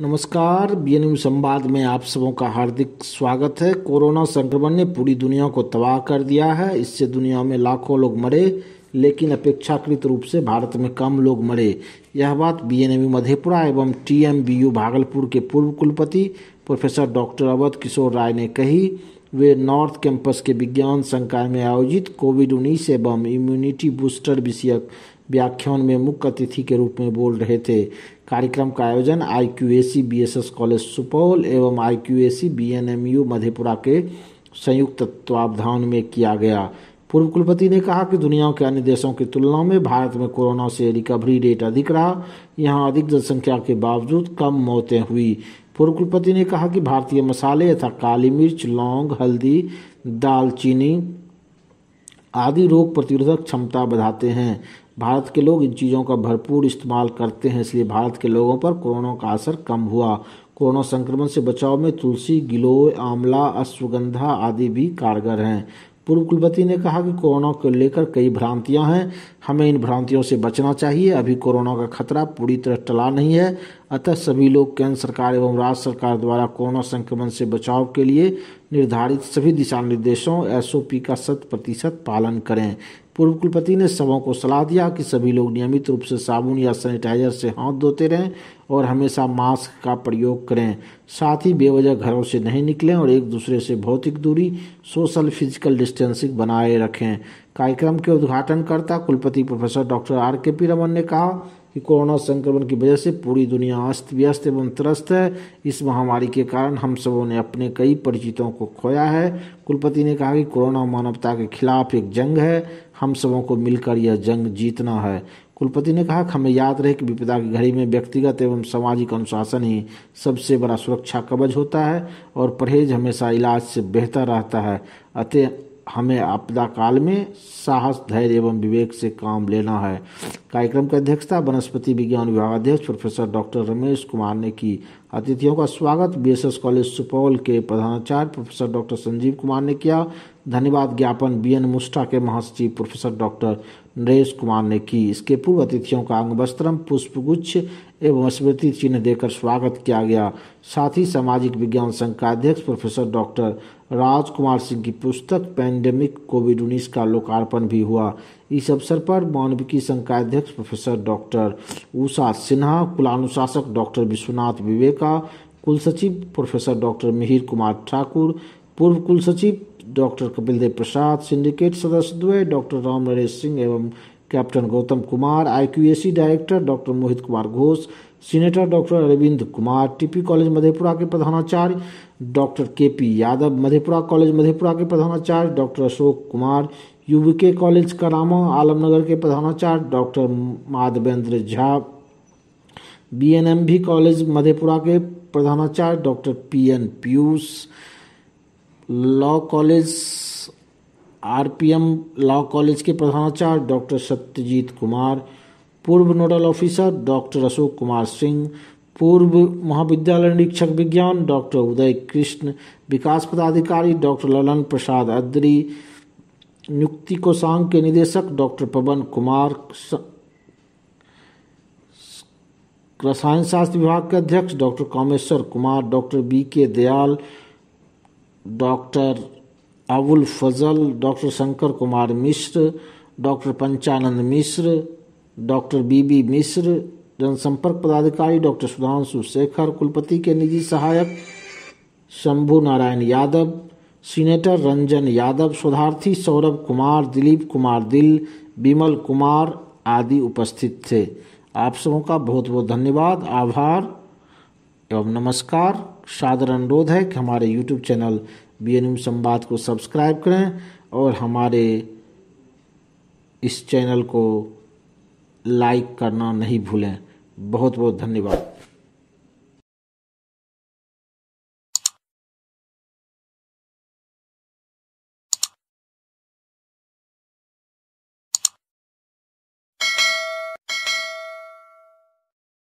नमस्कार B N संवाद में आप सबों का हार्दिक स्वागत है कोरोना संक्रमण ने पूरी दुनिया को तबाह कर दिया है इससे दुनिया में लाखों लोग मरे लेकिन अपेक्षाकृत रूप से भारत में कम लोग मरे यह बात बी एन मधेपुरा एवं T M B U Bhagalpur के पूर्व कुलपति प्रोफेसर डॉक्टर अवध किशोर राय ने कही वे नॉर्थ कैंपस के विज्ञान संकाय में आयोजित कोविड उन्नीस एवं इम्यूनिटी बूस्टर विषयक व्याख्यान में मुख्य अतिथि के रूप में बोल रहे थे कार्यक्रम का आयोजन I Q A C B S S college Supaul एवं I Q A C B N M U Madhepura के संयुक्त तत्वावधान में किया गया पूर्व कुलपति ने कहा कि दुनिया के अन्य देशों की तुलना में भारत में कोरोना से रिकवरी रेट अधिक रहा यहाँ अधिक जनसंख्या के बावजूद कम मौतें हुई पूर्व कुलपति ने कहा कि भारतीय मसाले तथा काली मिर्च लौंग हल्दी दालचीनी आदि रोग प्रतिरोधक क्षमता बढ़ाते हैं भारत के लोग इन चीज़ों का भरपूर इस्तेमाल करते हैं इसलिए भारत के लोगों पर कोरोना का असर कम हुआ कोरोना संक्रमण से बचाव में तुलसी गिलोय आंवला अश्वगंधा आदि भी कारगर हैं पूर्व कुलपति ने कहा कि कोरोना को लेकर कई भ्रांतियां हैं हमें इन भ्रांतियों से बचना चाहिए अभी कोरोना का खतरा पूरी तरह टला नहीं है अतः सभी लोग केंद्र सरकार एवं राज्य सरकार द्वारा कोरोना संक्रमण से बचाव के लिए निर्धारित सभी दिशा निर्देशों पी का शत प्रतिशत पालन करें पूर्व कुलपति ने सबों को सलाह दिया कि सभी लोग नियमित रूप से साबुन या सैनिटाइजर से हाथ धोते रहें और हमेशा मास्क का प्रयोग करें साथ ही बेवजह घरों से नहीं निकलें और एक दूसरे से भौतिक दूरी सोशल फिजिकल डिस्टेंसिंग बनाए रखें कार्यक्रम के उद्घाटन करता कुलपति professor doctor R K P Raman ने कहा कि कोरोना संक्रमण की वजह से पूरी दुनिया अस्त व्यस्त एवं त्रस्त है इस महामारी के कारण हम सबों ने अपने कई परिचितों को खोया है कुलपति ने कहा कि कोरोना मानवता के खिलाफ एक जंग है हम सबों को मिलकर यह जंग जीतना है कुलपति ने कहा कि हमें याद रहे कि विपदा की घड़ी में व्यक्तिगत एवं सामाजिक अनुशासन ही सबसे बड़ा सुरक्षा कवच होता है और परहेज हमेशा इलाज से बेहतर रहता है अतः हमें आपदा काल में साहस धैर्य एवं विवेक से काम लेना है कार्यक्रम की अध्यक्षता वनस्पति विज्ञान विभागाध्यक्ष प्रोफेसर डॉक्टर रमेश कुमार ने की अतिथियों का स्वागत बीएसएस कॉलेज सुपौल के प्रधानाचार्य प्रोफेसर डॉक्टर संजीव कुमार ने किया धन्यवाद ज्ञापन एन मुस्टा के महासचिव प्रोफेसर डॉक्टर नरेश कुमार ने की इसके पूर्व अतिथियों का अंग वस्त्रम पुष्पगुच्छ एवं स्मृति चिन्ह देकर स्वागत किया गया साथ ही सामाजिक विज्ञान संघ का अध्यक्ष प्रोफेसर डॉक्टर राजकुमार सिंह की पुस्तक पैंडेमिक कोविड उन्नीस का लोकार्पण भी हुआ इस अवसर पर मानविकी संघ का अध्यक्ष प्रोफेसर डॉक्टर उषा सिन्हा कुलानुशासक डॉक्टर विश्वनाथ विवेका कुल सचिव प्रोफेसर डॉक्टर मिहिर कुमार ठाकुर पूर्व कुल सचिव डॉक्टर कपिलदेव प्रसाद सिंडिकेट सदस्य द्वय डॉक्टर राम नरेश सिंह एवं captain Gautam Kumar I director doctor Mohit Kumar Ghosh senator doctor Arvind Kumar TP college Madhepura के प्रधानाचार्य doctor K P Yadav Madhepura college Madhepura के प्रधानाचार्य doctor Ashok Kumar UVK college Karama Alamnagar के प्रधानाचार्य doctor Madhvendra Jha BNMV college Madhepura के प्रधानाचार्य doctor P N Piyush law college RPM law college के प्रधानाचार्य डॉक्टर सत्यजीत कुमार पूर्व nodal officer doctor Ashok Kumar Singh पूर्व महाविद्यालय निरीक्षक विज्ञान डॉक्टर उदय कृष्ण विकास पदाधिकारी डॉक्टर ललन प्रसाद अद्री नियुक्ति कोषांग के निदेशक डॉक्टर पवन कुमार रसायन शास्त्र विभाग के अध्यक्ष doctor Kameshwar Kumar doctor B K Dayal doctor Abul Fazal doctor Shankar Kumar Mishra doctor Panchanand Mishra doctor BB Mishra जनसंपर्क पदाधिकारी डॉक्टर सुधांशु शेखर कुलपति के निजी सहायक शंभु नारायण यादव सीनेटर रंजन यादव शोधार्थी सौरभ कुमार दिलीप कुमार दिल विमल कुमार आदि उपस्थित थे आप सबों का बहुत बहुत धन्यवाद आभार एवं नमस्कार सादर अनुरोध है कि हमारे यूट्यूब चैनल बी एन संवाद को सब्सक्राइब करें और हमारे इस चैनल को लाइक करना नहीं भूलें बहुत बहुत धन्यवाद